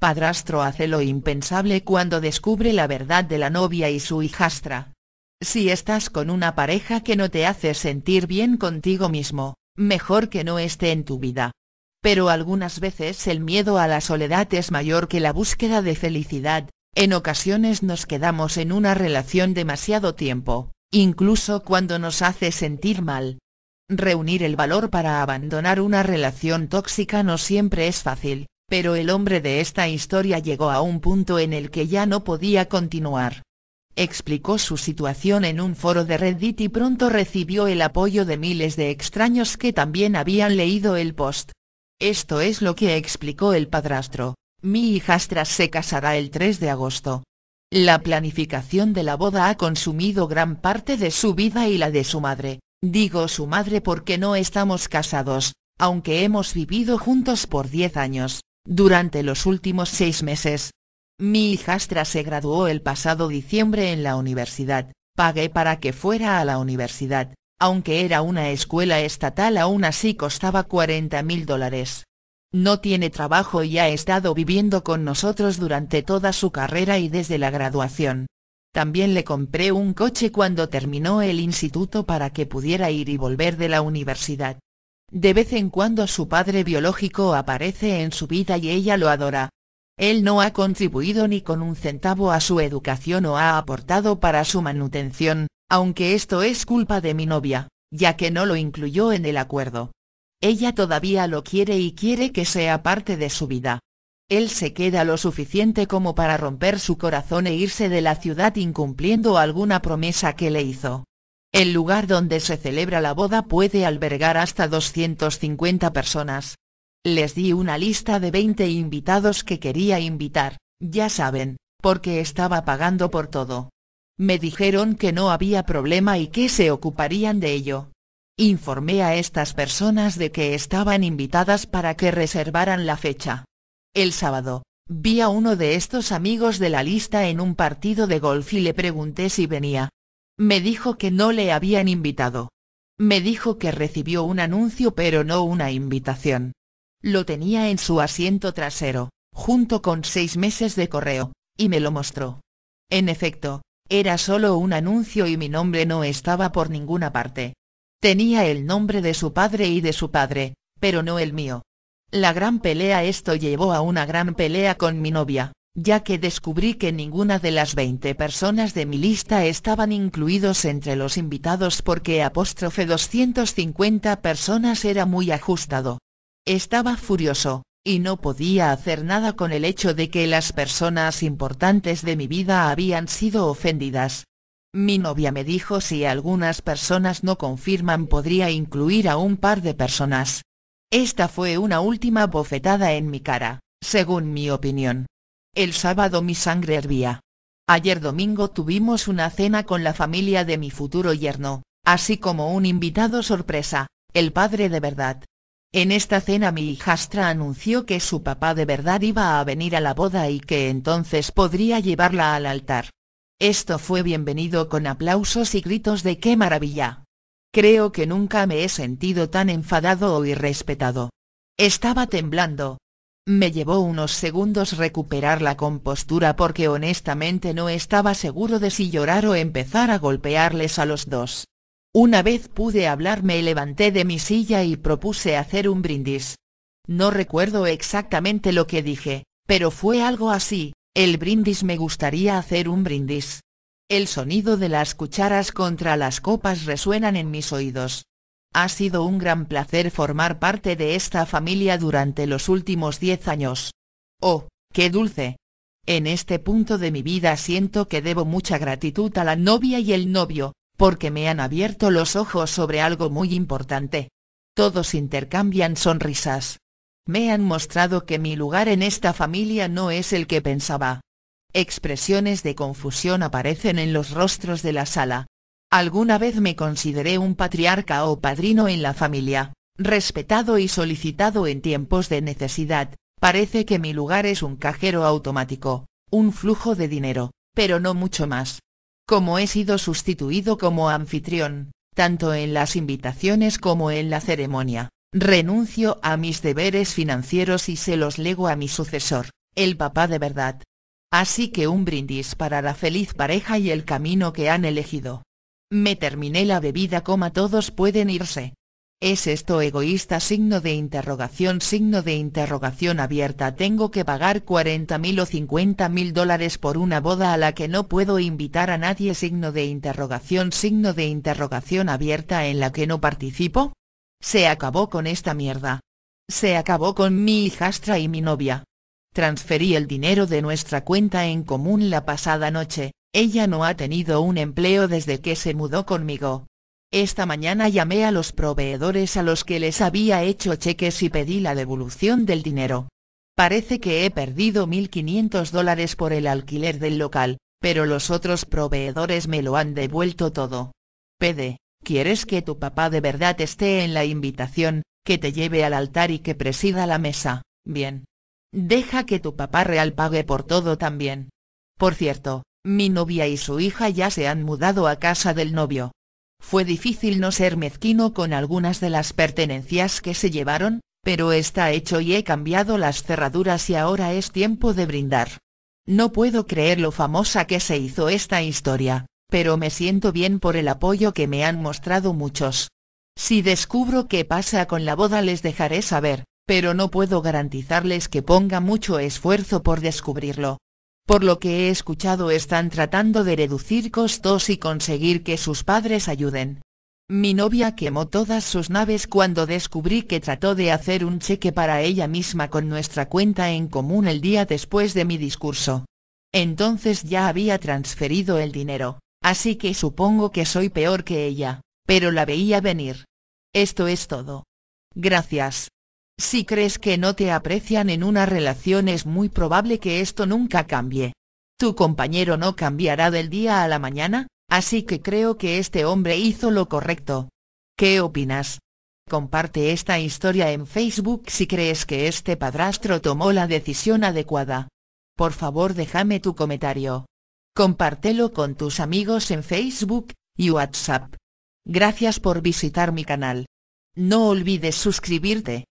Padrastro hace lo impensable cuando descubre la verdad de la novia y su hijastra. Si estás con una pareja que no te hace sentir bien contigo mismo, mejor que no esté en tu vida. Pero algunas veces el miedo a la soledad es mayor que la búsqueda de felicidad, en ocasiones nos quedamos en una relación demasiado tiempo, incluso cuando nos hace sentir mal. Reunir el valor para abandonar una relación tóxica no siempre es fácil, pero el hombre de esta historia llegó a un punto en el que ya no podía continuar. Explicó su situación en un foro de Reddit y pronto recibió el apoyo de miles de extraños que también habían leído el post. Esto es lo que explicó el padrastro. Mi hijastra se casará el 3 de agosto. La planificación de la boda ha consumido gran parte de su vida y la de su madre, digo su madre porque no estamos casados, aunque hemos vivido juntos por 10 años durante los últimos seis meses. Mi hijastra se graduó el pasado diciembre en la universidad, pagué para que fuera a la universidad, aunque era una escuela estatal aún así costaba 40 mil dólares. No tiene trabajo y ha estado viviendo con nosotros durante toda su carrera y desde la graduación. También le compré un coche cuando terminó el instituto para que pudiera ir y volver de la universidad. De vez en cuando su padre biológico aparece en su vida y ella lo adora. Él no ha contribuido ni con un centavo a su educación o ha aportado para su manutención, aunque esto es culpa de mi novia, ya que no lo incluyó en el acuerdo. Ella todavía lo quiere y quiere que sea parte de su vida. Él se queda lo suficiente como para romper su corazón e irse de la ciudad incumpliendo alguna promesa que le hizo. El lugar donde se celebra la boda puede albergar hasta 250 personas. Les di una lista de 20 invitados que quería invitar, ya saben, porque estaba pagando por todo. Me dijeron que no había problema y que se ocuparían de ello. Informé a estas personas de que estaban invitadas para que reservaran la fecha. El sábado, vi a uno de estos amigos de la lista en un partido de golf y le pregunté si venía, me dijo que no le habían invitado. Me dijo que recibió un anuncio pero no una invitación. Lo tenía en su asiento trasero, junto con seis meses de correo, y me lo mostró. En efecto, era solo un anuncio y mi nombre no estaba por ninguna parte. Tenía el nombre de su padre y de su padre, pero no el mío. La gran pelea esto llevó a una gran pelea con mi novia, ya que descubrí que ninguna de las 20 personas de mi lista estaban incluidos entre los invitados porque apóstrofe 250 personas era muy ajustado. Estaba furioso, y no podía hacer nada con el hecho de que las personas importantes de mi vida habían sido ofendidas. Mi novia me dijo si algunas personas no confirman podría incluir a un par de personas. Esta fue una última bofetada en mi cara, según mi opinión. El sábado mi sangre hervía. Ayer domingo tuvimos una cena con la familia de mi futuro yerno, así como un invitado sorpresa, el padre de verdad. En esta cena mi hijastra anunció que su papá de verdad iba a venir a la boda y que entonces podría llevarla al altar. Esto fue bienvenido con aplausos y gritos de qué maravilla. Creo que nunca me he sentido tan enfadado o irrespetado. Estaba temblando, me llevó unos segundos recuperar la compostura porque honestamente no estaba seguro de si llorar o empezar a golpearles a los dos. Una vez pude hablar me levanté de mi silla y propuse hacer un brindis. No recuerdo exactamente lo que dije, pero fue algo así, el brindis me gustaría hacer un brindis. El sonido de las cucharas contra las copas resuenan en mis oídos. Ha sido un gran placer formar parte de esta familia durante los últimos 10 años. Oh, qué dulce. En este punto de mi vida siento que debo mucha gratitud a la novia y el novio, porque me han abierto los ojos sobre algo muy importante. Todos intercambian sonrisas. Me han mostrado que mi lugar en esta familia no es el que pensaba. Expresiones de confusión aparecen en los rostros de la sala, Alguna vez me consideré un patriarca o padrino en la familia, respetado y solicitado en tiempos de necesidad, parece que mi lugar es un cajero automático, un flujo de dinero, pero no mucho más. Como he sido sustituido como anfitrión, tanto en las invitaciones como en la ceremonia, renuncio a mis deberes financieros y se los lego a mi sucesor, el papá de verdad. Así que un brindis para la feliz pareja y el camino que han elegido. Me terminé la bebida, coma todos pueden irse. ¿Es esto egoísta? Signo de interrogación, signo de interrogación abierta. Tengo que pagar 40.000 o 50.000 dólares por una boda a la que no puedo invitar a nadie. Signo de interrogación, signo de interrogación abierta en la que no participo. Se acabó con esta mierda. Se acabó con mi hijastra y mi novia. Transferí el dinero de nuestra cuenta en común la pasada noche, ella no ha tenido un empleo desde que se mudó conmigo. Esta mañana llamé a los proveedores a los que les había hecho cheques y pedí la devolución del dinero. Parece que he perdido 1.500 dólares por el alquiler del local, pero los otros proveedores me lo han devuelto todo. Pede, ¿quieres que tu papá de verdad esté en la invitación, que te lleve al altar y que presida la mesa? Bien. Deja que tu papá real pague por todo también. Por cierto, mi novia y su hija ya se han mudado a casa del novio. Fue difícil no ser mezquino con algunas de las pertenencias que se llevaron, pero está hecho y he cambiado las cerraduras y ahora es tiempo de brindar. No puedo creer lo famosa que se hizo esta historia, pero me siento bien por el apoyo que me han mostrado muchos. Si descubro qué pasa con la boda les dejaré saber, pero no puedo garantizarles que ponga mucho esfuerzo por descubrirlo. Por lo que he escuchado están tratando de reducir costos y conseguir que sus padres ayuden. Mi novia quemó todas sus naves cuando descubrí que trató de hacer un cheque para ella misma con nuestra cuenta en común el día después de mi discurso. Entonces ya había transferido el dinero, así que supongo que soy peor que ella, pero la veía venir. Esto es todo. Gracias. Si crees que no te aprecian en una relación es muy probable que esto nunca cambie. Tu compañero no cambiará del día a la mañana, así que creo que este hombre hizo lo correcto. ¿Qué opinas? Comparte esta historia en Facebook si crees que este padrastro tomó la decisión adecuada. Por favor déjame tu comentario. Compártelo con tus amigos en Facebook y WhatsApp. Gracias por visitar mi canal. No olvides suscribirte.